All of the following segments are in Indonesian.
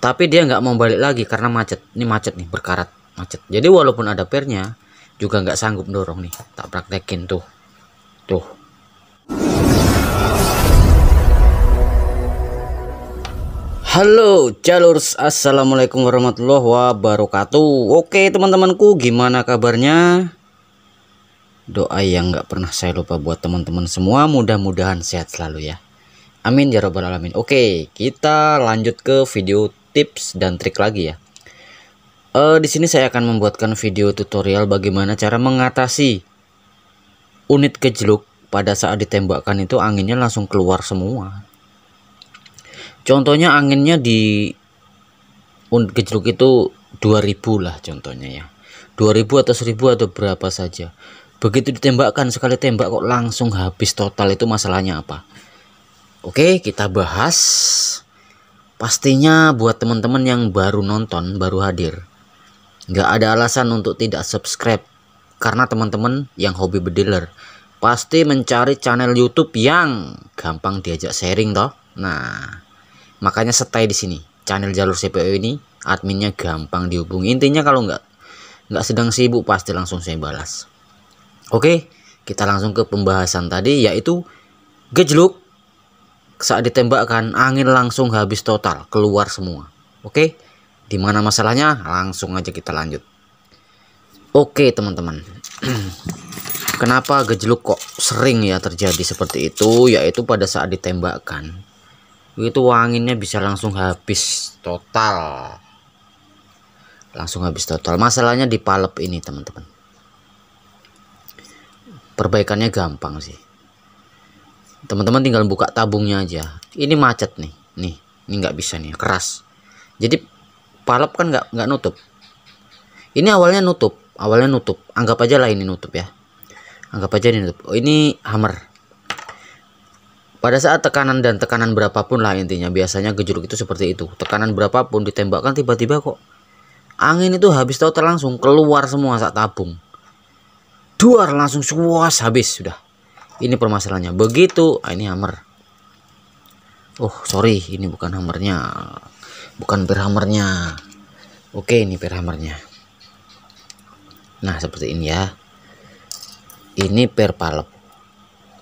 tapi dia nggak mau balik lagi karena macet ini macet nih berkarat macet jadi walaupun ada pernya juga nggak sanggup dorong nih tak praktekin tuh tuh Halo jalurs Assalamualaikum warahmatullahi wabarakatuh Oke teman-temanku gimana kabarnya Doa yang nggak pernah saya lupa buat teman-teman semua Mudah-mudahan sehat selalu ya Amin ya robbal alamin Oke kita lanjut ke video tips dan trik lagi ya. E, di sini saya akan membuatkan video tutorial bagaimana cara mengatasi unit kejeluk pada saat ditembakkan itu anginnya langsung keluar semua. Contohnya anginnya di unit kejeluk itu 2000 lah contohnya ya. 2000 atau 1000 atau berapa saja. Begitu ditembakkan sekali tembak kok langsung habis total itu masalahnya apa? Oke, kita bahas Pastinya buat teman-teman yang baru nonton, baru hadir. Nggak ada alasan untuk tidak subscribe. Karena teman-teman yang hobi bediler pasti mencari channel YouTube yang gampang diajak sharing toh. Nah, makanya stay di sini. Channel Jalur CPO ini adminnya gampang dihubungi. Intinya kalau nggak nggak sedang sibuk pasti langsung saya balas. Oke, kita langsung ke pembahasan tadi yaitu gejluk saat ditembakkan angin langsung habis total keluar semua oke okay? di mana masalahnya langsung aja kita lanjut oke teman-teman kenapa gejluk kok sering ya terjadi seperti itu yaitu pada saat ditembakkan itu anginnya bisa langsung habis total langsung habis total masalahnya di palep ini teman-teman perbaikannya gampang sih teman-teman tinggal buka tabungnya aja ini macet nih nih ini nggak bisa nih keras jadi palap kan nggak nggak nutup ini awalnya nutup awalnya nutup anggap aja lah ini nutup ya anggap aja ini nutup oh, ini hammer pada saat tekanan dan tekanan berapapun lah intinya biasanya gejuruk itu seperti itu tekanan berapapun ditembakkan tiba-tiba kok angin itu habis total terlangsung keluar semua saat tabung duar langsung suas habis sudah ini permasalahannya begitu ah, ini hammer oh sorry ini bukan hammernya bukan per hammernya oke ini per hammernya nah seperti ini ya ini per palep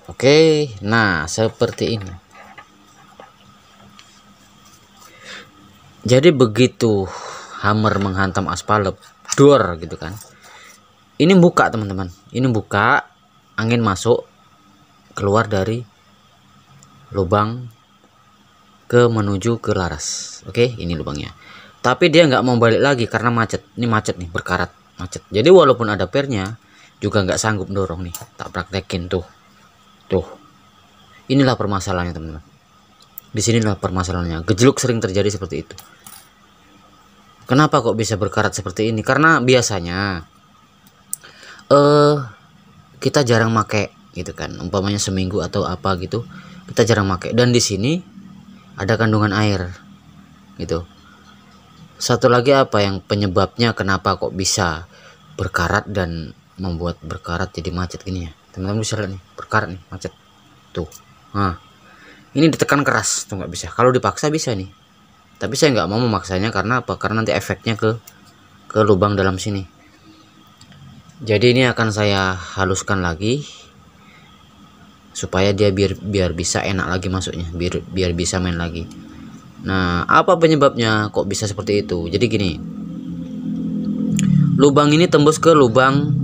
oke nah seperti ini jadi begitu hammer menghantam aspal door gitu kan ini buka teman-teman ini buka angin masuk keluar dari lubang ke menuju ke laras oke okay, ini lubangnya tapi dia nggak mau balik lagi karena macet ini macet nih berkarat macet jadi walaupun ada pernya juga nggak sanggup dorong nih tak praktekin tuh tuh inilah permasalahannya teman-teman di sinilah permasalahannya gejluk sering terjadi seperti itu kenapa kok bisa berkarat seperti ini karena biasanya eh uh, kita jarang pakai gitu kan umpamanya seminggu atau apa gitu kita jarang pakai dan di sini ada kandungan air gitu satu lagi apa yang penyebabnya kenapa kok bisa berkarat dan membuat berkarat jadi macet gini ya teman-teman bisa lihat nih berkarat nih macet tuh nah ini ditekan keras tuh nggak bisa kalau dipaksa bisa nih tapi saya nggak mau memaksanya karena apa karena nanti efeknya ke ke lubang dalam sini jadi ini akan saya haluskan lagi supaya dia biar biar bisa enak lagi masuknya biar biar bisa main lagi nah apa penyebabnya kok bisa seperti itu jadi gini lubang ini tembus ke lubang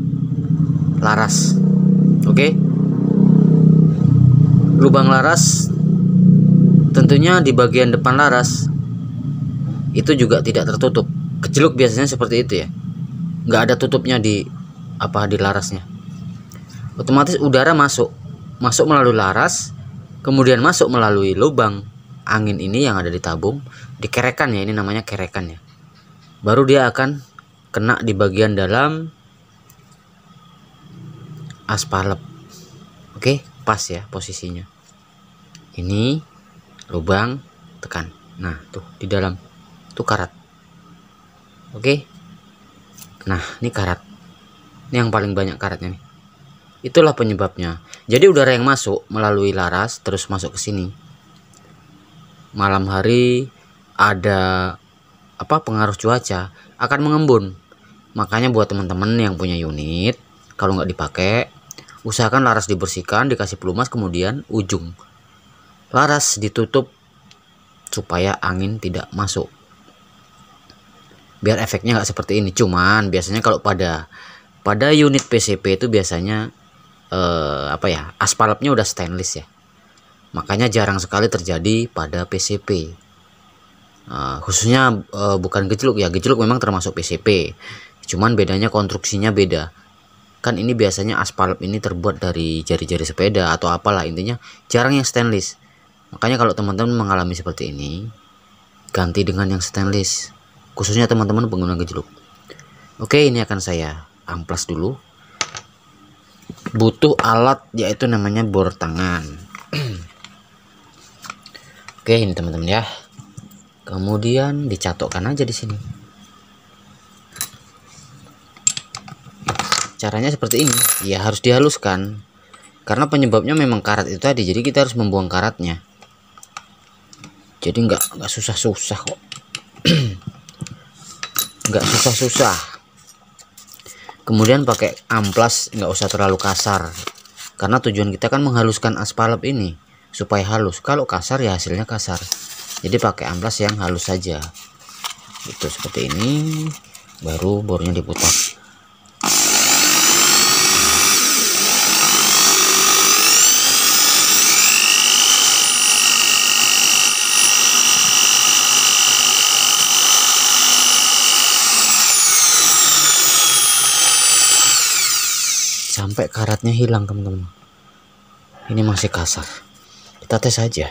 laras oke okay? lubang laras tentunya di bagian depan laras itu juga tidak tertutup kejeluk biasanya seperti itu ya nggak ada tutupnya di apa di larasnya otomatis udara masuk masuk melalui laras, kemudian masuk melalui lubang angin ini yang ada di tabung, dikerekan ya, ini namanya kerekan ya. Baru dia akan kena di bagian dalam aspalep. Oke, pas ya posisinya. Ini lubang tekan. Nah, tuh di dalam tuh karat. Oke. Nah, ini karat. Ini yang paling banyak karatnya nih. Itulah penyebabnya. Jadi udara yang masuk melalui laras terus masuk ke sini. Malam hari ada apa pengaruh cuaca akan mengembun. Makanya buat teman-teman yang punya unit, kalau nggak dipakai, usahakan laras dibersihkan, dikasih pelumas, kemudian ujung. Laras ditutup supaya angin tidak masuk. Biar efeknya nggak seperti ini. Cuman biasanya kalau pada pada unit PCP itu biasanya eh, apa ya aspalnya udah stainless ya makanya jarang sekali terjadi pada PCP eh, khususnya eh, bukan gejluk ya gejluk memang termasuk PCP cuman bedanya konstruksinya beda kan ini biasanya aspal ini terbuat dari jari-jari sepeda atau apalah intinya jarang yang stainless makanya kalau teman-teman mengalami seperti ini ganti dengan yang stainless khususnya teman-teman pengguna gejluk oke ini akan saya amplas dulu butuh alat yaitu namanya bor tangan oke ini teman-teman ya kemudian dicatokkan aja di sini caranya seperti ini ya harus dihaluskan karena penyebabnya memang karat itu tadi jadi kita harus membuang karatnya jadi nggak nggak susah-susah kok nggak susah-susah kemudian pakai amplas nggak usah terlalu kasar karena tujuan kita kan menghaluskan aspalap ini supaya halus kalau kasar ya hasilnya kasar jadi pakai amplas yang halus saja itu seperti ini baru bornya diputar karatnya hilang teman-teman ini masih kasar kita tes aja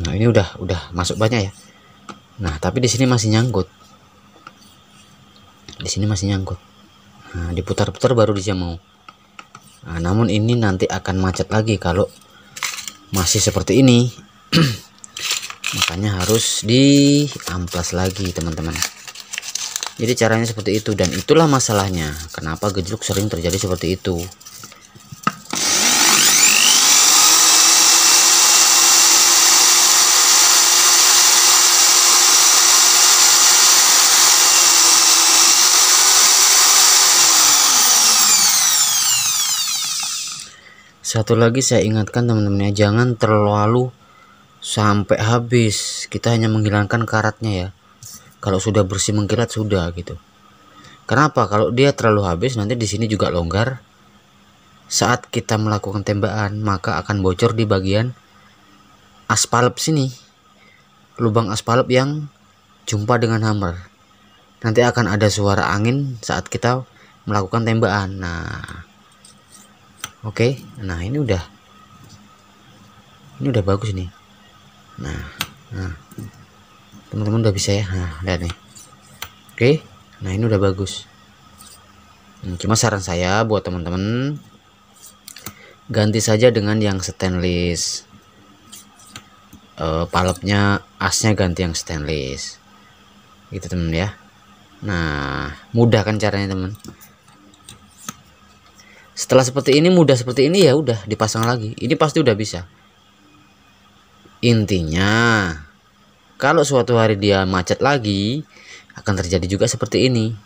nah ini udah udah masuk banyak ya nah tapi di sini masih nyangkut di sini masih nyangkut nah, diputar-putar baru dia mau nah, namun ini nanti akan macet lagi kalau masih seperti ini makanya harus di amplas lagi teman-teman jadi caranya seperti itu dan itulah masalahnya kenapa gejluk sering terjadi seperti itu Satu lagi saya ingatkan teman-teman ya, jangan terlalu sampai habis. Kita hanya menghilangkan karatnya ya kalau sudah bersih mengkilat sudah gitu kenapa kalau dia terlalu habis nanti di sini juga longgar saat kita melakukan tembakan maka akan bocor di bagian aspalep sini lubang aspalep yang jumpa dengan hammer nanti akan ada suara angin saat kita melakukan tembakan nah oke okay. nah ini udah ini udah bagus nih nah nah teman-teman udah bisa ya nah lihat nih oke nah ini udah bagus hmm, cuma saran saya buat teman-teman ganti saja dengan yang stainless uh, eh, palepnya asnya ganti yang stainless gitu temen ya nah mudah kan caranya teman setelah seperti ini mudah seperti ini ya udah dipasang lagi ini pasti udah bisa intinya kalau suatu hari dia macet lagi, akan terjadi juga seperti ini.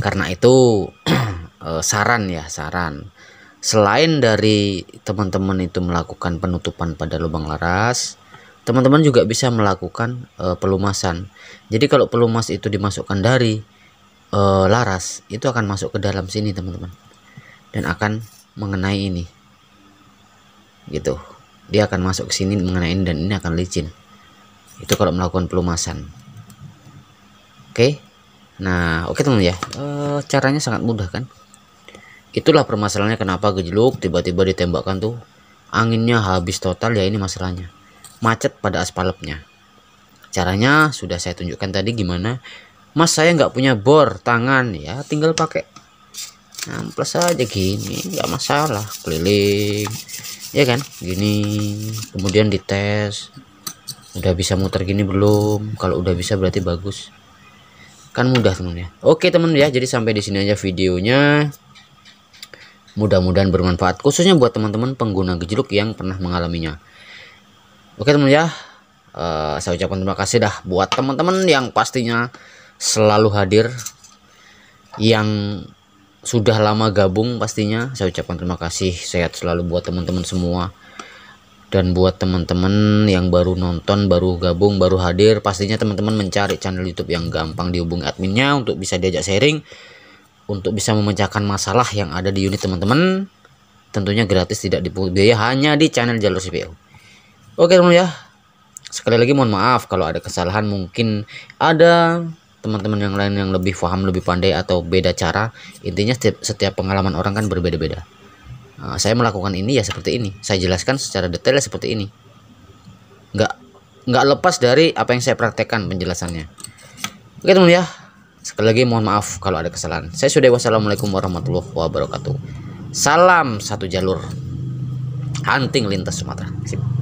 Karena itu eh, saran ya, saran. Selain dari teman-teman itu melakukan penutupan pada lubang laras, teman-teman juga bisa melakukan uh, pelumasan. Jadi kalau pelumas itu dimasukkan dari uh, laras, itu akan masuk ke dalam sini, teman-teman. Dan akan mengenai ini. Gitu dia akan masuk ke sini mengenai ini dan ini akan licin itu kalau melakukan pelumasan oke okay? nah oke okay, teman ya e, caranya sangat mudah kan itulah permasalahannya kenapa gejluk tiba-tiba ditembakkan tuh anginnya habis total ya ini masalahnya macet pada aspalnya caranya sudah saya tunjukkan tadi gimana mas saya nggak punya bor tangan ya tinggal pakai amplas nah, aja gini nggak masalah keliling ya kan gini kemudian dites udah bisa muter gini belum kalau udah bisa berarti bagus kan mudah temen ya oke temen ya jadi sampai di sini aja videonya mudah-mudahan bermanfaat khususnya buat teman-teman pengguna gejluk yang pernah mengalaminya oke temen ya uh, saya ucapkan terima kasih dah buat teman-teman yang pastinya selalu hadir yang sudah lama gabung pastinya saya ucapkan terima kasih sehat selalu buat teman-teman semua dan buat teman-teman yang baru nonton baru gabung baru hadir pastinya teman-teman mencari channel YouTube yang gampang dihubungi adminnya untuk bisa diajak sharing untuk bisa memecahkan masalah yang ada di unit teman-teman tentunya gratis tidak dipungut biaya hanya di channel jalur CPU oke teman ya sekali lagi mohon maaf kalau ada kesalahan mungkin ada teman-teman yang lain yang lebih paham lebih pandai atau beda cara intinya setiap, setiap pengalaman orang kan berbeda-beda nah, saya melakukan ini ya seperti ini saya jelaskan secara detail ya seperti ini nggak nggak lepas dari apa yang saya praktekkan penjelasannya oke teman ya sekali lagi mohon maaf kalau ada kesalahan saya sudah wassalamualaikum warahmatullahi wabarakatuh salam satu jalur hunting lintas Sumatera